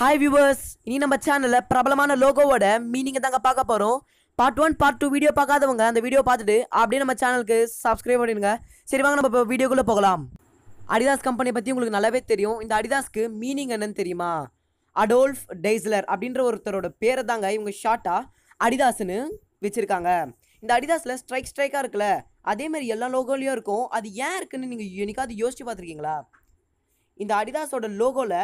hi viewers இனி நம்ம சேனலில் பிரபலமான லோகோவோட மீனிங்கை தாங்க பார்க்க போகிறோம் part one part two video பார்க்காதவங்க அந்த வீடியோ பார்த்துட்டு அப்படியே நம்ம சேனலுக்கு சப்ஸ்கிரைப் பண்ணிடுங்க சரி வாங்க நம்ம இப்போ வீடியோக்குள்ளே போகலாம் அடிதாஸ் கம்பெனியை பற்றி உங்களுக்கு நல்லாவே தெரியும் இந்த அடிதாஸ்க்கு மீனிங் என்னன்னு தெரியுமா அடோல்ஃப் டெய்ஸ்லர் அப்படின்ற ஒருத்தரோட பேரை தாங்க இவங்க ஷார்ட்டாக அடிதாஸ்னு வச்சுருக்காங்க இந்த அடிதாஸில் ஸ்ட்ரைக் ஸ்ட்ரைக்காக இருக்குல்ல அதே மாதிரி எல்லா லோகோலையும் இருக்கும் அது ஏன் இருக்குன்னு நீங்கள் என்னைக்காவது யோசிச்சு பார்த்துருக்கீங்களா இந்த அடிதாஸோட லோகோவில்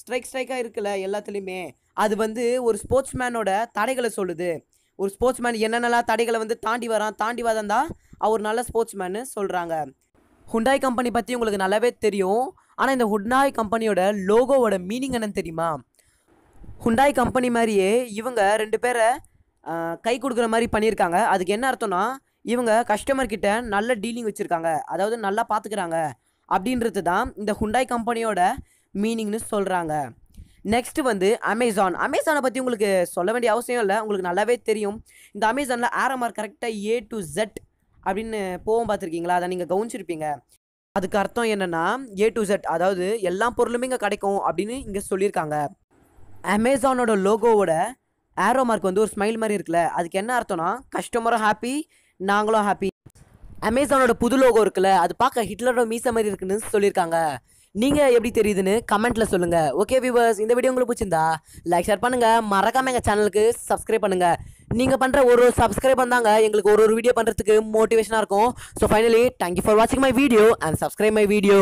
ஸ்ட்ரைக் ஸ்ட்ரைக்காக இருக்குல்ல எல்லாத்துலேயுமே அது வந்து ஒரு ஸ்போர்ட்ஸ் மேனோட தடைகளை சொல்லுது ஒரு ஸ்போர்ட்ஸ் மேன் என்னென்னலாம் தடைகளை வந்து தாண்டி வரான் தாண்டி வரந்தா அவர் நல்ல ஸ்போர்ட்ஸ் மேனு சொல்கிறாங்க ஹுண்டாய் கம்பெனி பற்றி உங்களுக்கு நல்லாவே தெரியும் ஆனால் இந்த ஹுண்டாய் கம்பெனியோட லோகோவோட மீனிங் என்னன்னு தெரியுமா ஹுண்டாய் கம்பெனி மாதிரியே இவங்க ரெண்டு பேரை கை கொடுக்குற மாதிரி பண்ணியிருக்காங்க அதுக்கு என்ன அர்த்தம்னா இவங்க கஸ்டமர் கிட்ட நல்ல டீலிங் வச்சுருக்காங்க அதாவது நல்லா பார்த்துக்கிறாங்க அப்படின்றது தான் இந்த ஹுண்டாய் கம்பெனியோட மீனிங்னு சொல்கிறாங்க நெக்ஸ்ட் வந்து அமேசான் அமேசானை பற்றி உங்களுக்கு சொல்ல வேண்டிய அவசியம் இல்லை உங்களுக்கு நல்லாவே தெரியும் இந்த அமேசானில் ஆரம்ஆர் கரெக்டாக ஏ டு ஜெட் அப்படின்னு போவோம் பார்த்துருக்கீங்களா அதை நீங்கள் கவனிச்சிருப்பீங்க அதுக்கு அர்த்தம் என்னென்னா ஏ டு ஜெட் அதாவது எல்லா பொருளுமே இங்கே கிடைக்கும் அப்படின்னு இங்கே சொல்லியிருக்காங்க அமேசானோட லோகோவோட ஆரோ மார்க் வந்து ஒரு ஸ்மைல் மாதிரி இருக்குல்ல அதுக்கு என்ன அர்த்தம்னா கஸ்டமரும் ஹாப்பி நாங்களும் ஹாப்பி அமேசானோட புது லோகோ இருக்குல்ல அது பார்க்க ஹிட்லரோட மீச மாதிரி இருக்குன்னு சொல்லியிருக்காங்க நீங்கள் எப்படி தெரியுதுன்னு கமெண்ட்டில் சொல்லுங்கள் ஓகே வியூவர்ஸ் இந்த வீடியோ உங்களுக்கு பிடிச்சிருந்தா லைக் ஷேர் பண்ணுங்கள் மறக்காம எங்கள் சேனலுக்கு சப்ஸ்கிரைப் பண்ணுங்கள் நீங்கள் பண்ணுற ஒரு ஒரு சப்ஸ்கிரைப் பண்ணாங்க எங்களுக்கு ஒரு ஒரு வீடியோ பண்ணுறதுக்கு மோட்டிவேஷனாக இருக்கும் ஸோ ஃபைனலி தேங்க்யூ ஃபார் வாட்சிங் my video and subscribe my video